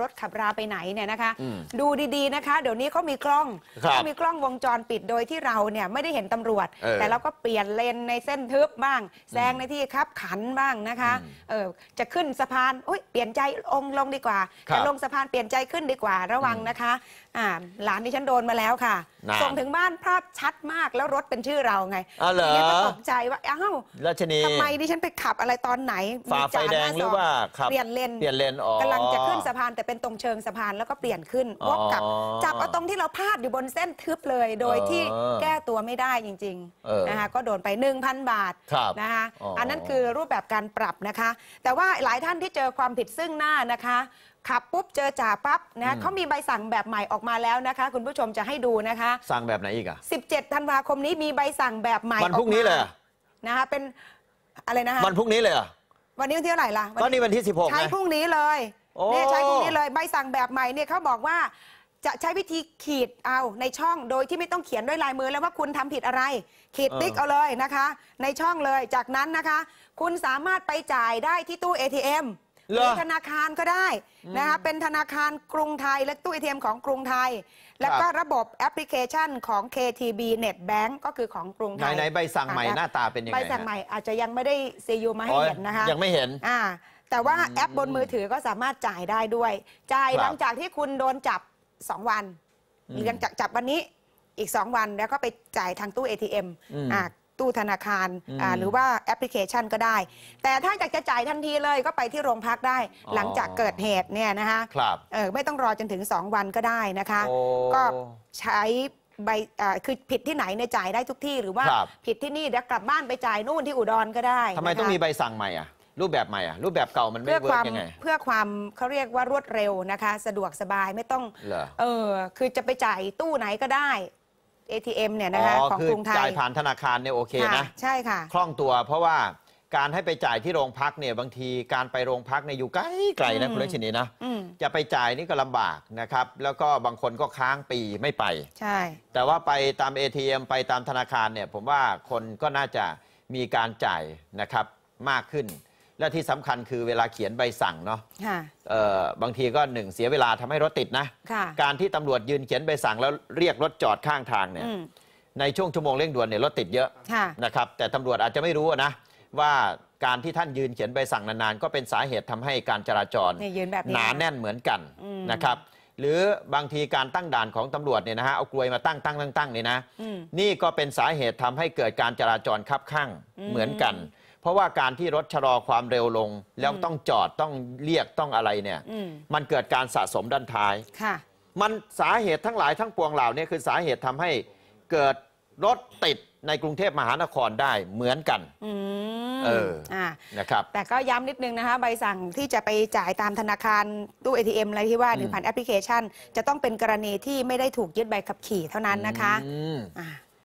รถขับราไปไหนเนี่ยนะคะ ดูดีๆนะคะ เดี๋ยวนี้เขามีกล้องเขามีกล้องวงจรปิดโดยที่เราเนี่ยไม่ได้เห็นตำรวจ แต่เราก็เปลี่ยนเลนในเส้นทึบบ้าง แซงในที่คับขันบ้างนะคะเออจะขึ้นสะพาน้ยเปลี่ยนใจองลงดีกว่าจะลงสะพานเปลี่ยนใจขึ้นดีกว่าระวังนะคะ หลานที่ฉันโดนมาแล้วค่ะ ส่งถึงบ้านภาพชัดมากแล้วรถเป็นชื่อเราไงอ๋อเหรอก็ตกใจว่าอ้าวราชนีทำไมดิฉันไปขับอะไรตอนไหนฝ่าไฟแดงหรือว่าเปลี่ยนเลนเปลี่ยนเลนอ๋อกำลังจะขึ้นสะพานแต่เป็นตรงเชิงสะพานแล้วก็เปลี่ยนขึ้นวกกับจับเอาตรงที่เราพลาดอยู่บนเส้นทึบเลย โดยที่แก้ตัวไม่ได้จริงๆนะคะก็โดนไป 1,000 บาทนะคะอันนั้นคือรูปแบบการปรับนะคะ แต่ว่าหลายท่านที่เจอความผิดซึ่งหน้านะคะ ขับปุ๊บเจอจ่าปั๊บนะเขามีใบสั่งแบบใหม่ออกมาแล้วนะคะ คุณผู้ชมจะให้ดูนะคะ สั่งแบบไหนอีกอ่ะ 17ธันวาคมนี้มีใบสั่งแบบใหม่วันพรุ่งนี้เลยนะคะเป็นอะไรนะคะวันพรุ่งนี้เลยอ่ะวันนี้วันที่เท่าไหร่ล่ะวันนี้วันที่ 16ใช้พรุ่งนี้เลยเนี่ยใช้พวกนี้เลย ใบสั่งแบบใหม่เนี่ยเขาบอกว่าจะใช้วิธีขีดเอาในช่องโดยที่ไม่ต้องเขียนด้วยลายมือแล้วว่าคุณทำผิดอะไร ขีดติ๊กเอาเลยนะคะ ในช่องเลยจากนั้นนะคะ คุณสามารถไปจ่ายได้ที่ตู้ ATM หรือธนาคารก็ได้นะคะเป็นธนาคารกรุงไทยและตู้ ATM ของกรุงไทย แล้วก็ระบบแอปพลิเคชันของ KTB NetBank ก็คือของกรุงไทยไหนใบสั่งใหม่หน้าตาเป็นยังไงใบสั่งใหม่อาจจะยังไม่ได้ซียูมาให้เห็นนะคะ ยังไม่เห็นอ่าแต่ว่าแอปบนมือถือก็สามารถจ่ายได้ด้วย จ่ายหลังจากที่คุณโดนจับสองวันหลังจากจับวันนี้อีกสองวันแล้วก็ไปจ่ายทางตู้ ATM ออ่าตู้ธนาคารอ่าหรือว่าแอปพลิเคชันก็ได้ แต่ถ้าอยากจะจ่ายทันทีเลยก็ไปที่โรงพักได้ หลังจากเกิดเหตุเนี่ยนะคะครับเออไม่ต้องรอจนถึง 2 วันก็ได้นะคะ ก็ใช้ใบคือผิดที่ไหนเนี่ยจ่ายได้ทุกที่ หรือว่าผิดที่นี่เดี๋ยวกลับบ้านไปจ่ายนู่นที่อุดรก็ได้ทำไมะะต้องมีใบสั่งใหม่อ่ะรูปแบบใหม่อ่ะรูปแบบเก่ามันไม่เพื่อวิคร์วามกยังไงเพื่อความเขาเรียกว่ารวดเร็วนะคะ สะดวกสบายไม่ต้องเออคือจะไปจ่ายตู้ไหนก็ได้ ATM เนี่ยนะคะอของกรุงไทยจ่ายผ่านธนาคารเนี่ยโอเคนะใช่ค่ะคล่องตัวเพราะว่าการให้ไปจ่ายที่โรงพักเนี่ยบางทีการไปโรงพักเนี่ยอยู่ใกล้ไกลนะ คุณเัชนีนะจะไปจ่ายนี่ก็ลำบากนะครับแล้วก็บางคนก็ค้างปีไม่ไป ใช่ แต่ว่าไปตาม ATM ไปตามธนาคารเนี่ยผมว่าคนก็น่าจะมีการจ่ายนะครับมากขึ้นและที่สำคัญคือเวลาเขียนใบสั่งเนาะบางทีก็หนึ่งเสียเวลาทำให้รถติดนะ การที่ตำรวจยืนเขียนใบสั่ง แล้วเรียกรถจอดข้างทางเนี่ยในช่วงชั่วโมงเร่งด่วนเนี่ยรถติดเยอะนะครับ แต่ตำรวจอาจจะไม่รู้นะว่าการที่ท่านยืนเขียนใบสั่งนานๆ ก็เป็นสาเหตุทำให้การจราจรหนานแน่นเหมือนกันนะครับ หรือบางทีการตั้งด่านของตำรวจเนี่ยนะฮะเอากลวยมาตั้งตั้งตั้งตั้งเนี่ยนะ นี่ก็เป็นสาเหตุทำให้เกิดการจราจรคับข้างเหมือนกันราะว่าการที่รถชะลอความเร็วลงแล้วต้องจอดต้องเรียกต้องอะไรเนี่ย มันเกิดการสะสมด้านท้ายมันสาเหตุทั้งหลายทั้งปวงเหล่านี้คือสาเหตุทำให้เกิดรถติดในกรุงเทพมหานครได้เหมือนกันเออนะครับแต่ก็ย้ำนิดนึงนะคะใบสั่งที่จะไปจ่ายตามธนาคาร ตู้ ATM อะไรที่ว่าหรือผ่านแอปพลิเคชันจะต้องเป็นกรณีที่ไม่ได้ถูกยึดใบขับขี่เท่านั้นนะคะ